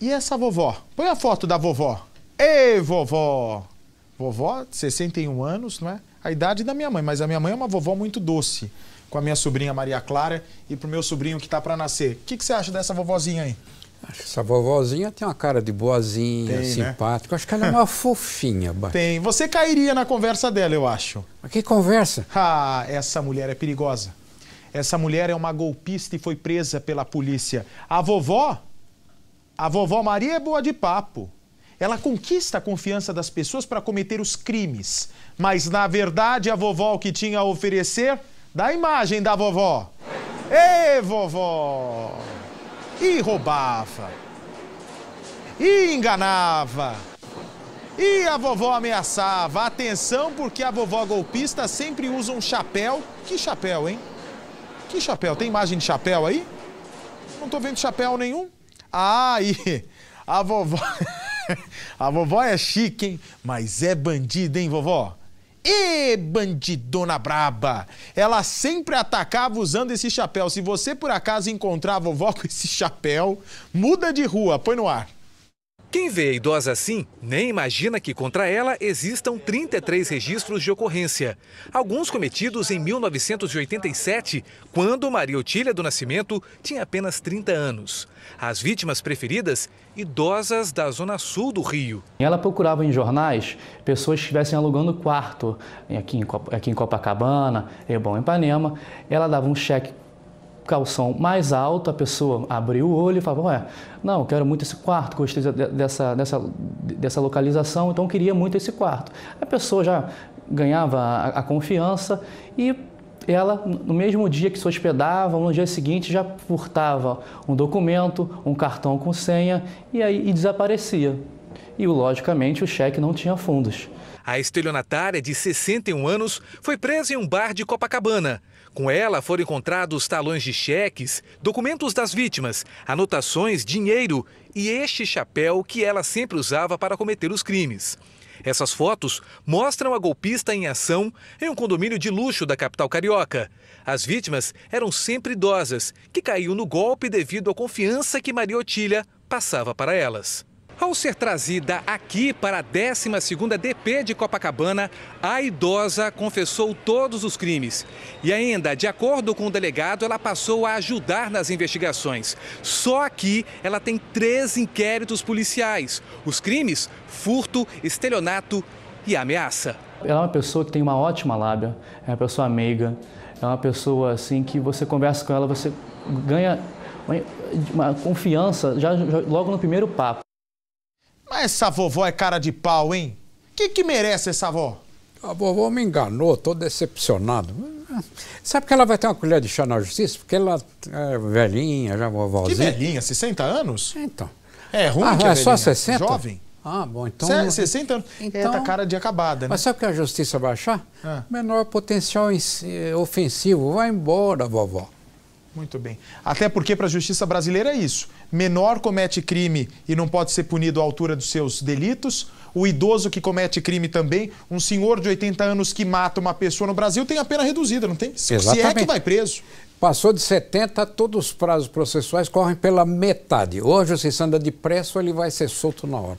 E essa vovó? Põe a foto da vovó. Ei, vovó! Vovó, 61 anos, não é? A idade da minha mãe, mas a minha mãe é uma vovó muito doce. Com a minha sobrinha Maria Clara e pro meu sobrinho que tá para nascer. O que, que você acha dessa vovozinha aí? Essa vovozinha tem uma cara de boazinha, tem, né? simpática. Né? Acho que ela é uma fofinha. Bate. Tem. Você cairia na conversa dela, eu acho. Mas que conversa? Ah, essa mulher é perigosa. Essa mulher é uma golpista e foi presa pela polícia. A vovó a vovó Maria é boa de papo. Ela conquista a confiança das pessoas para cometer os crimes. Mas, na verdade, a vovó o que tinha a oferecer da imagem da vovó. Ê, vovó! E roubava. E enganava. E a vovó ameaçava. Atenção, porque a vovó golpista sempre usa um chapéu. Que chapéu, hein? Que chapéu? Tem imagem de chapéu aí? Não tô vendo chapéu nenhum. Aí, ah, a vovó. a vovó é chique, hein? Mas é bandida, hein, vovó? E bandidona braba! Ela sempre atacava usando esse chapéu. Se você por acaso encontrar a vovó com esse chapéu, muda de rua, põe no ar. Quem vê a idosa assim nem imagina que contra ela existam 33 registros de ocorrência, alguns cometidos em 1987, quando Maria Otília do Nascimento tinha apenas 30 anos. As vítimas preferidas, idosas da zona sul do Rio. Ela procurava em jornais pessoas que estivessem alugando quarto aqui em, Copacabana, em Copacabana, Ebom, Ipanema. Ela dava um cheque calção mais alto, a pessoa abriu o olho e falava, ué, não, quero muito esse quarto, gostei dessa, dessa, dessa localização, então queria muito esse quarto. A pessoa já ganhava a, a confiança e ela, no mesmo dia que se hospedava, no dia seguinte já furtava um documento, um cartão com senha e aí e desaparecia. E, logicamente, o cheque não tinha fundos. A estelionatária, de 61 anos, foi presa em um bar de Copacabana. Com ela foram encontrados talões de cheques, documentos das vítimas, anotações, dinheiro e este chapéu que ela sempre usava para cometer os crimes. Essas fotos mostram a golpista em ação em um condomínio de luxo da capital carioca. As vítimas eram sempre idosas, que caiu no golpe devido à confiança que Maria Otília passava para elas. Ao ser trazida aqui para a 12ª DP de Copacabana, a idosa confessou todos os crimes. E ainda, de acordo com o delegado, ela passou a ajudar nas investigações. Só aqui ela tem três inquéritos policiais. Os crimes, furto, estelionato e ameaça. Ela é uma pessoa que tem uma ótima lábia, é uma pessoa meiga, é uma pessoa assim que você conversa com ela, você ganha uma confiança já, já logo no primeiro papo. Mas ah, essa vovó é cara de pau, hein? O que, que merece essa avó? A vovó me enganou, estou decepcionado. Sabe que ela vai ter uma colher de chá na justiça? Porque ela é velhinha, já vovózinha. Que velhinha, 60 anos? Então. É ruim ah, que é, é só 60? Jovem? Ah, bom, então... Cê, 60 é anos. Então, tá cara de acabada, né? Mas sabe o que a justiça vai achar? Ah. Menor potencial ofensivo. Vai embora, vovó. Muito bem. Até porque para a justiça brasileira é isso. Menor comete crime e não pode ser punido à altura dos seus delitos. O idoso que comete crime também, um senhor de 80 anos que mata uma pessoa no Brasil tem a pena reduzida, não tem? Exatamente. Se é que vai preso. Passou de 70, todos os prazos processuais correm pela metade. Hoje, se anda depressa, ele vai ser solto na hora.